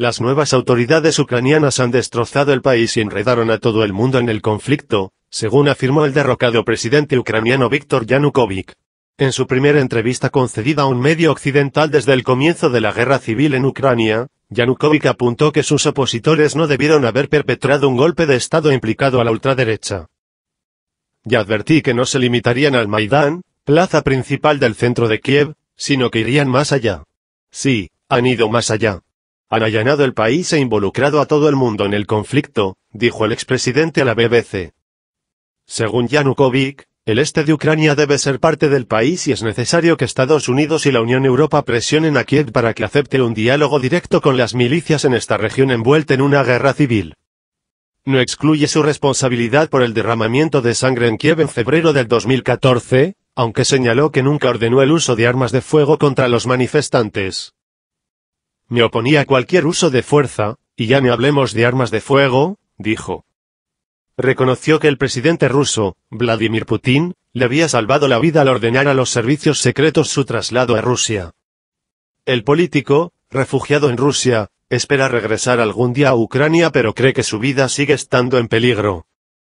Las nuevas autoridades ucranianas han destrozado el país y enredaron a todo el mundo en el conflicto, según afirmó el derrocado presidente ucraniano Viktor Yanukovych. En su primera entrevista concedida a un medio occidental desde el comienzo de la guerra civil en Ucrania, Yanukovych apuntó que sus opositores no debieron haber perpetrado un golpe de Estado implicado a la ultraderecha. Y advertí que no se limitarían al Maidán, plaza principal del centro de Kiev, sino que irían más allá. Sí, han ido más allá. Han allanado el país e involucrado a todo el mundo en el conflicto, dijo el expresidente a la BBC. Según Yanukovych, el este de Ucrania debe ser parte del país y es necesario que Estados Unidos y la Unión Europa presionen a Kiev para que acepte un diálogo directo con las milicias en esta región envuelta en una guerra civil. No excluye su responsabilidad por el derramamiento de sangre en Kiev en febrero del 2014, aunque señaló que nunca ordenó el uso de armas de fuego contra los manifestantes. Me oponía a cualquier uso de fuerza, y ya no hablemos de armas de fuego, dijo. Reconoció que el presidente ruso, Vladimir Putin, le había salvado la vida al ordenar a los servicios secretos su traslado a Rusia. El político, refugiado en Rusia, espera regresar algún día a Ucrania pero cree que su vida sigue estando en peligro.